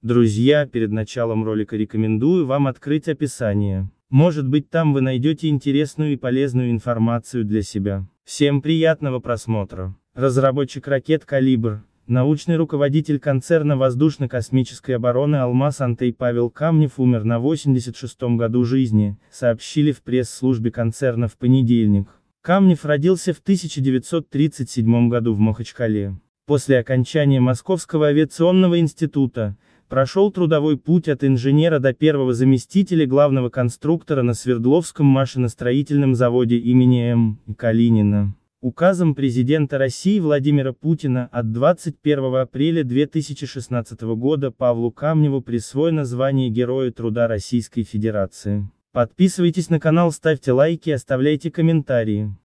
Друзья, перед началом ролика рекомендую вам открыть описание. Может быть там вы найдете интересную и полезную информацию для себя. Всем приятного просмотра. Разработчик ракет «Калибр», научный руководитель концерна воздушно-космической обороны «Алмаз» Антей Павел Камнев умер на 86-м году жизни, сообщили в пресс-службе концерна в понедельник. Камнев родился в 1937 году в Махачкале. После окончания Московского авиационного института, прошел трудовой путь от инженера до первого заместителя главного конструктора на Свердловском машиностроительном заводе имени М. Калинина. Указом президента России Владимира Путина от 21 апреля 2016 года Павлу Камневу присвоено звание Героя труда Российской Федерации. Подписывайтесь на канал, ставьте лайки, оставляйте комментарии.